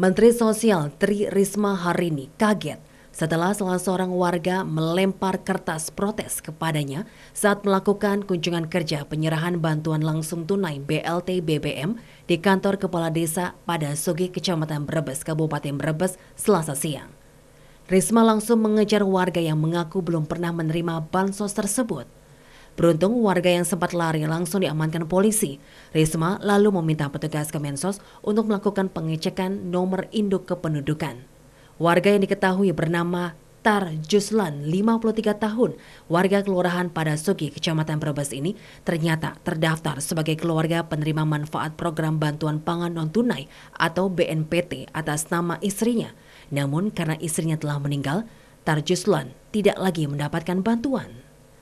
Menteri Sosial Tri Risma hari ini kaget setelah salah seorang warga melempar kertas protes kepadanya saat melakukan kunjungan kerja penyerahan bantuan langsung tunai BLT BBM di kantor kepala desa pada Sogi Kecamatan Brebes, Kabupaten Brebes, Selasa siang. Risma langsung mengejar warga yang mengaku belum pernah menerima bansos tersebut. Beruntung warga yang sempat lari langsung diamankan polisi. Risma lalu meminta petugas Kemensos untuk melakukan pengecekan nomor induk kependudukan. Warga yang diketahui bernama Tar Juslan, 53 tahun, warga kelurahan Sugi, Kecamatan Brebes ini ternyata terdaftar sebagai keluarga penerima manfaat program bantuan pangan non-tunai atau BNPT atas nama istrinya. Namun karena istrinya telah meninggal, Tar Juslan tidak lagi mendapatkan bantuan.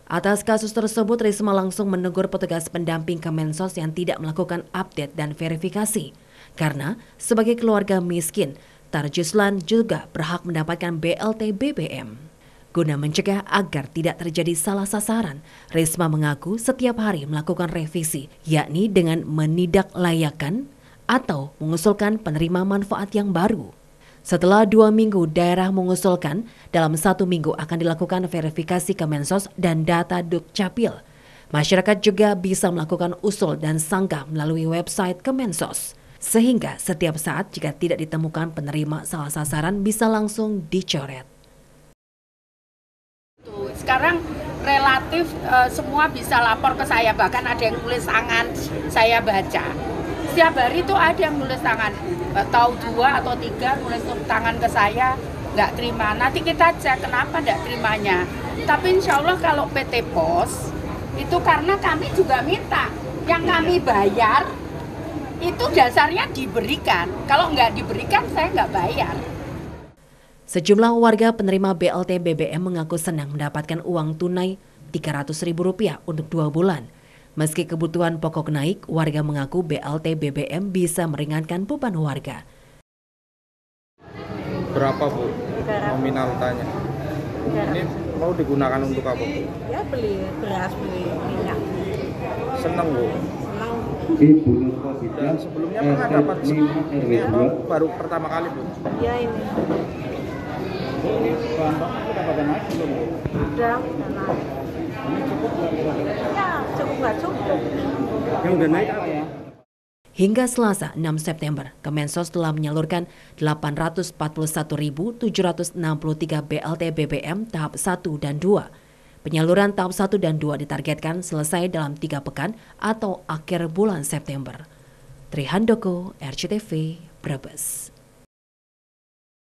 Atas kasus tersebut, Risma langsung menegur petugas pendamping Kemensos yang tidak melakukan update dan verifikasi. Karena sebagai keluarga miskin, Tarjuslan juga berhak mendapatkan BLT BBM. Guna mencegah agar tidak terjadi salah sasaran, Risma mengaku setiap hari melakukan revisi, yakni dengan menidak layakan atau mengusulkan penerima manfaat yang baru. Setelah dua minggu, daerah mengusulkan dalam satu minggu akan dilakukan verifikasi Kemensos dan data Dukcapil. Masyarakat juga bisa melakukan usul dan sangka melalui website Kemensos. Sehingga setiap saat jika tidak ditemukan penerima salah sasaran bisa langsung dicoret. Sekarang relatif eh, semua bisa lapor ke saya, bahkan ada yang tulis tangan saya baca setiap hari itu ada yang nulis tangan eh, tahu dua atau tiga nulis tangan ke saya nggak terima nanti kita cek kenapa nggak terimanya tapi insya Allah kalau PT Pos itu karena kami juga minta yang iya. kami bayar itu dasarnya diberikan kalau nggak diberikan saya nggak bayar Sejumlah warga penerima BLT BBM mengaku senang mendapatkan uang tunai Rp300.000 untuk dua bulan Meski kebutuhan pokok naik, warga mengaku BLT BBM bisa meringankan beban warga. Berapa Bu nominal tanya? Ini mau digunakan untuk apa? Ya beli beras, beli minyak. Seneng Bu? Seneng. Ibu Dan sebelumnya pernah dapat ini baru pertama kali Bu? Ya ini. ini bahan sudah pada naik belum? Udah, Sudah. naik. Ini cukup cukup. Yang udah naik apa ya? Hingga Selasa 6 September, Kemensos telah menyalurkan 841.763 BLT BBM tahap 1 dan 2. Penyaluran tahap 1 dan 2 ditargetkan selesai dalam 3 pekan atau akhir bulan September. Trihandoko, RCTV, Brebes.